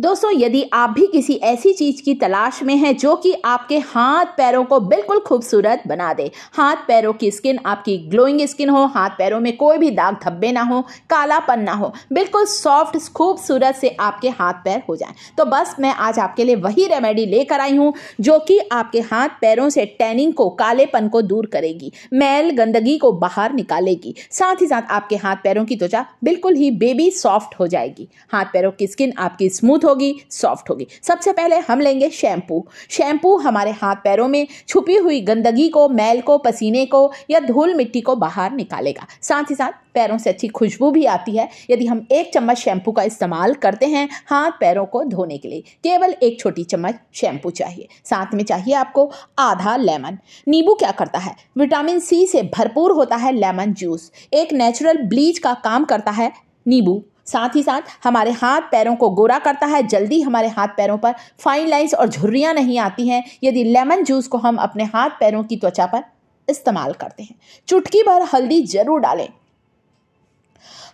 दोस्तों यदि आप भी किसी ऐसी चीज की तलाश में हैं जो कि आपके हाथ पैरों को बिल्कुल खूबसूरत बना दे हाथ पैरों की स्किन आपकी ग्लोइंग स्किन हो हाथ पैरों में कोई भी दाग धब्बे ना हो कालापन ना हो बिल्कुल सॉफ्ट खूबसूरत से आपके हाथ पैर हो जाए तो बस मैं आज आपके लिए वही रेमेडी लेकर आई हूँ जो कि आपके हाथ पैरों से टैनिंग को कालेपन को दूर करेगी मैल गंदगी को बाहर निकालेगी साथ ही साथ आपके हाथ पैरों की त्वचा बिल्कुल ही बेबी सॉफ्ट हो जाएगी हाथ पैरों की स्किन आपकी स्मूथ स्मूथ होगी सॉफ्ट होगी सबसे पहले हम लेंगे शैम्पू शैम्पू हमारे हाथ पैरों में छुपी हुई गंदगी को मैल को पसीने को या धूल मिट्टी को बाहर निकालेगा साथ ही साथ पैरों से अच्छी खुशबू भी आती है यदि हम एक चम्मच शैम्पू का इस्तेमाल करते हैं हाथ पैरों को धोने के लिए केवल एक छोटी चम्मच शैम्पू चाहिए साथ में चाहिए आपको आधा लेमन नींबू क्या करता है विटामिन सी से भरपूर होता है लेमन जूस एक नेचुरल ब्लीच का काम करता है नींबू साथ ही साथ हमारे हाथ पैरों को गोरा करता है जल्दी हमारे हाथ पैरों पर फाइन लाइंस और झुर्रियाँ नहीं आती हैं यदि लेमन जूस को हम अपने हाथ पैरों की त्वचा पर इस्तेमाल करते हैं चुटकी भर हल्दी जरूर डालें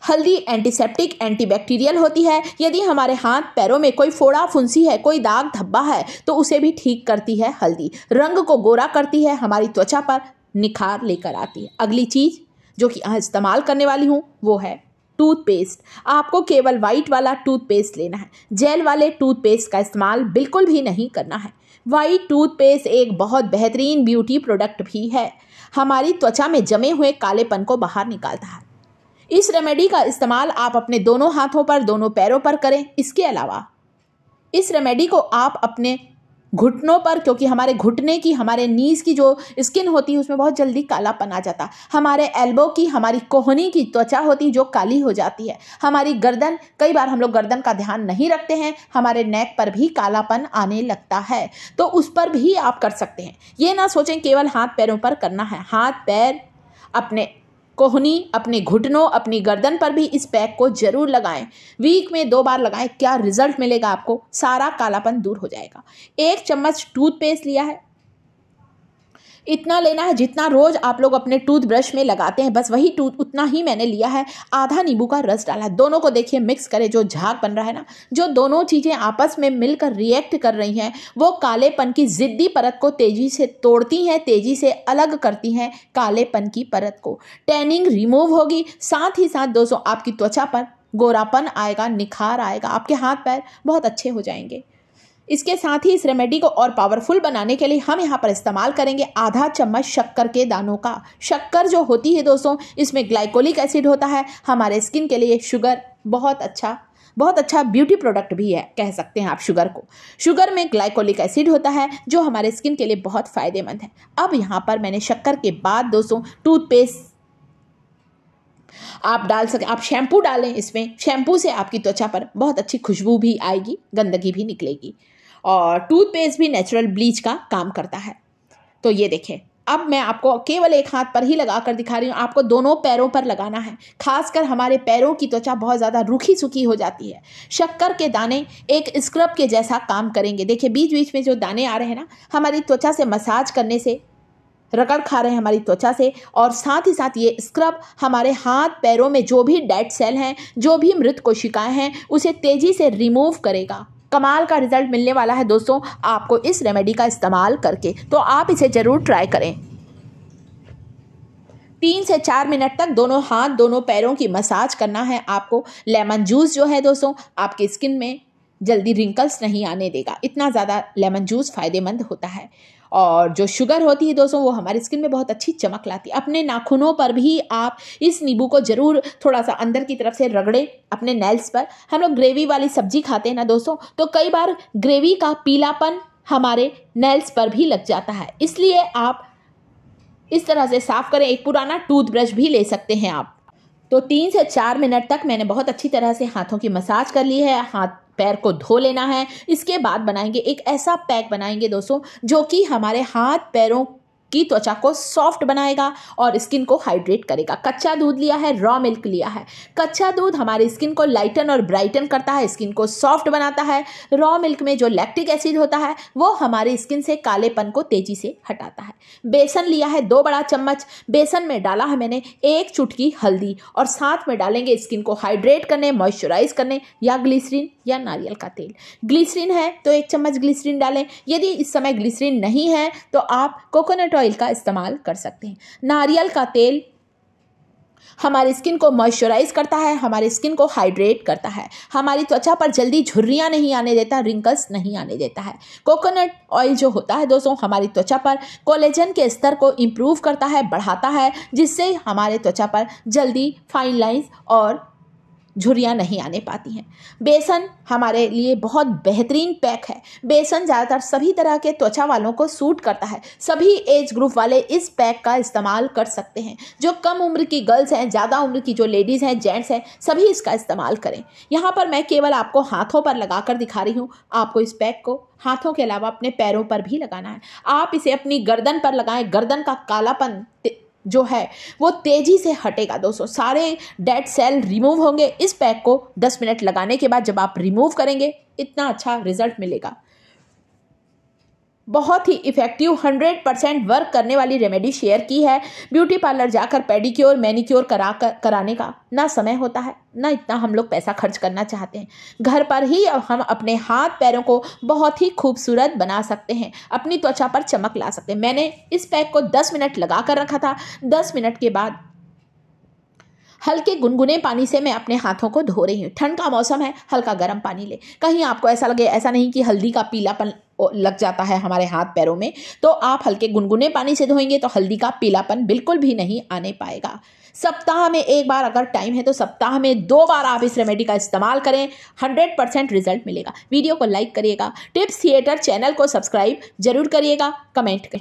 हल्दी एंटीसेप्टिक एंटीबैक्टीरियल होती है यदि हमारे हाथ पैरों में कोई फोड़ा फुंसी है कोई दाग धब्बा है तो उसे भी ठीक करती है हल्दी रंग को गोरा करती है हमारी त्वचा पर निखार लेकर आती है अगली चीज़ जो कि इस्तेमाल करने वाली हूँ वो है टूथपेस्ट आपको केवल वाइट वाला टूथपेस्ट लेना है जेल वाले टूथपेस्ट का इस्तेमाल बिल्कुल भी नहीं करना है वाइट टूथपेस्ट एक बहुत बेहतरीन ब्यूटी प्रोडक्ट भी है हमारी त्वचा में जमे हुए कालेपन को बाहर निकालता है इस रेमेडी का इस्तेमाल आप अपने दोनों हाथों पर दोनों पैरों पर करें इसके अलावा इस रेमेडी को आप अपने घुटनों पर क्योंकि हमारे घुटने की हमारे नीज़ की जो स्किन होती है उसमें बहुत जल्दी कालापन आ जाता हमारे एल्बो की हमारी कोहनी की त्वचा होती जो काली हो जाती है हमारी गर्दन कई बार हम लोग गर्दन का ध्यान नहीं रखते हैं हमारे नेक पर भी कालापन आने लगता है तो उस पर भी आप कर सकते हैं ये ना सोचें केवल हाथ पैरों पर करना है हाथ पैर अपने कोहनी अपने घुटनों अपनी गर्दन पर भी इस पैक को जरूर लगाएं वीक में दो बार लगाएं क्या रिजल्ट मिलेगा आपको सारा कालापन दूर हो जाएगा एक चम्मच टूथपेस्ट लिया है इतना लेना है जितना रोज़ आप लोग अपने टूथब्रश में लगाते हैं बस वही टूथ उतना ही मैंने लिया है आधा नींबू का रस डाला है दोनों को देखिए मिक्स करें जो झाग बन रहा है ना जो दोनों चीज़ें आपस में मिलकर रिएक्ट कर रही हैं वो कालेपन की ज़िद्दी परत को तेज़ी से तोड़ती हैं तेज़ी से अलग करती हैं कालेपन की परत को टैनिंग रिमूव होगी साथ ही साथ दोस्तों आपकी त्वचा पर गोरापन आएगा निखार आएगा आपके हाथ पैर बहुत अच्छे हो जाएंगे इसके साथ ही इस रेमेडी को और पावरफुल बनाने के लिए हम यहाँ पर इस्तेमाल करेंगे आधा चम्मच शक्कर के दानों का शक्कर जो होती है दोस्तों इसमें ग्लाइकोलिक एसिड होता है हमारे स्किन के लिए शुगर बहुत अच्छा बहुत अच्छा ब्यूटी प्रोडक्ट भी है कह सकते हैं आप शुगर को शुगर में ग्लाइकोलिक एसिड होता है जो हमारे स्किन के लिए बहुत फ़ायदेमंद है अब यहाँ पर मैंने शक्कर के बाद दोस्तों टूथपेस्ट आप डाल सकें आप शैम्पू डालें इसमें शैम्पू से आपकी त्वचा पर बहुत अच्छी खुशबू भी आएगी गंदगी भी निकलेगी और टूथपेस्ट भी नेचुरल ब्लीच का काम करता है तो ये देखें अब मैं आपको केवल एक हाथ पर ही लगा कर दिखा रही हूँ आपको दोनों पैरों पर लगाना है खासकर हमारे पैरों की त्वचा बहुत ज़्यादा रूखी सूखी हो जाती है शक्कर के दाने एक स्क्रब के जैसा काम करेंगे देखिए बीच बीच में जो दाने आ रहे हैं ना हमारी त्वचा से मसाज करने से रगड़ खा रहे हैं हमारी त्वचा से और साथ ही साथ ये स्क्रब हमारे हाथ पैरों में जो भी डेड सेल हैं जो भी मृत कोशिकाएं हैं उसे तेज़ी से रिमूव करेगा कमाल का रिजल्ट मिलने वाला है दोस्तों आपको इस रेमेडी का इस्तेमाल करके तो आप इसे ज़रूर ट्राई करें तीन से चार मिनट तक दोनों हाथ दोनों पैरों की मसाज करना है आपको लेमन जूस जो है दोस्तों आपकी स्किन में जल्दी रिंकल्स नहीं आने देगा इतना ज़्यादा लेमन जूस फ़ायदेमंद होता है और जो शुगर होती है दोस्तों वो हमारी स्किन में बहुत अच्छी चमक लाती है अपने नाखूनों पर भी आप इस नींबू को ज़रूर थोड़ा सा अंदर की तरफ से रगड़े अपने नेल्स पर हम लोग ग्रेवी वाली सब्जी खाते हैं ना दोस्तों तो कई बार ग्रेवी का पीलापन हमारे नेल्स पर भी लग जाता है इसलिए आप इस तरह से साफ़ करें एक पुराना टूथब्रश भी ले सकते हैं आप तो तीन से चार मिनट तक मैंने बहुत अच्छी तरह से हाथों की मसाज कर ली है हाथ पैर को धो लेना है इसके बाद बनाएंगे एक ऐसा पैक बनाएंगे दोस्तों जो कि हमारे हाथ पैरों की त्वचा को सॉफ्ट बनाएगा और स्किन को हाइड्रेट करेगा कच्चा दूध लिया है रॉ मिल्क लिया है कच्चा दूध हमारे स्किन को लाइटन और ब्राइटन करता है स्किन को सॉफ्ट बनाता है रॉ मिल्क में जो लैक्टिक एसिड होता है वो हमारे स्किन से कालेपन को तेजी से हटाता है बेसन लिया है दो बड़ा चम्मच बेसन में डाला है मैंने एक चुटकी हल्दी और साथ में डालेंगे स्किन को हाइड्रेट करने मॉइस्चराइज करने या ग्लिसरीन या नारियल का तेल ग्लिसरीन है तो एक चम्मच ग्लिसरीन डालें यदि इस समय ग्लिसरीन नहीं है तो आप कोकोनट ऑयल का इस्तेमाल कर सकते हैं नारियल का तेल हमारी स्किन को मॉइस्चराइज करता है हमारी स्किन को हाइड्रेट करता है हमारी त्वचा पर जल्दी झुर्रियाँ नहीं आने देता रिंकल्स नहीं आने देता है कोकोनट ऑयल जो होता है दोस्तों हमारी त्वचा पर कोलेजन के स्तर को इम्प्रूव करता है बढ़ाता है जिससे हमारे त्वचा पर जल्दी फाइन लाइंस और झुरियाँ नहीं आने पाती हैं बेसन हमारे लिए बहुत बेहतरीन पैक है बेसन ज़्यादातर सभी तरह के त्वचा वालों को सूट करता है सभी एज ग्रुप वाले इस पैक का इस्तेमाल कर सकते हैं जो कम उम्र की गर्ल्स हैं ज़्यादा उम्र की जो लेडीज़ हैं जेंट्स हैं सभी इसका इस्तेमाल करें यहाँ पर मैं केवल आपको हाथों पर लगा कर दिखा रही हूँ आपको इस पैक को हाथों के अलावा अपने पैरों पर भी लगाना है आप इसे अपनी गर्दन पर लगाएं गर्दन का कालापन जो है वो तेज़ी से हटेगा दोस्तों सारे डेड सेल रिमूव होंगे इस पैक को 10 मिनट लगाने के बाद जब आप रिमूव करेंगे इतना अच्छा रिजल्ट मिलेगा बहुत ही इफेक्टिव 100 परसेंट वर्क करने वाली रेमेडी शेयर की है ब्यूटी पार्लर जाकर पेडिक्योर मैनिक्योर करा कर, कराने का ना समय होता है ना इतना हम लोग पैसा खर्च करना चाहते हैं घर पर ही हम अपने हाथ पैरों को बहुत ही खूबसूरत बना सकते हैं अपनी त्वचा पर चमक ला सकते हैं मैंने इस पैक को दस मिनट लगा कर रखा था दस मिनट के बाद हल्के गुनगुने पानी से मैं अपने हाथों को धो रही हूँ ठंड का मौसम है हल्का गर्म पानी ले कहीं आपको ऐसा लगे ऐसा नहीं कि हल्दी का पीलापन लग जाता है हमारे हाथ पैरों में तो आप हल्के गुनगुने पानी से धोएंगे तो हल्दी का पीलापन बिल्कुल भी नहीं आने पाएगा सप्ताह में एक बार अगर टाइम है तो सप्ताह में दो बार आप इस रेमेडी का इस्तेमाल करें 100 परसेंट रिजल्ट मिलेगा वीडियो को लाइक करिएगा टिप्स थिएटर चैनल को सब्सक्राइब जरूर करिएगा कमेंट करें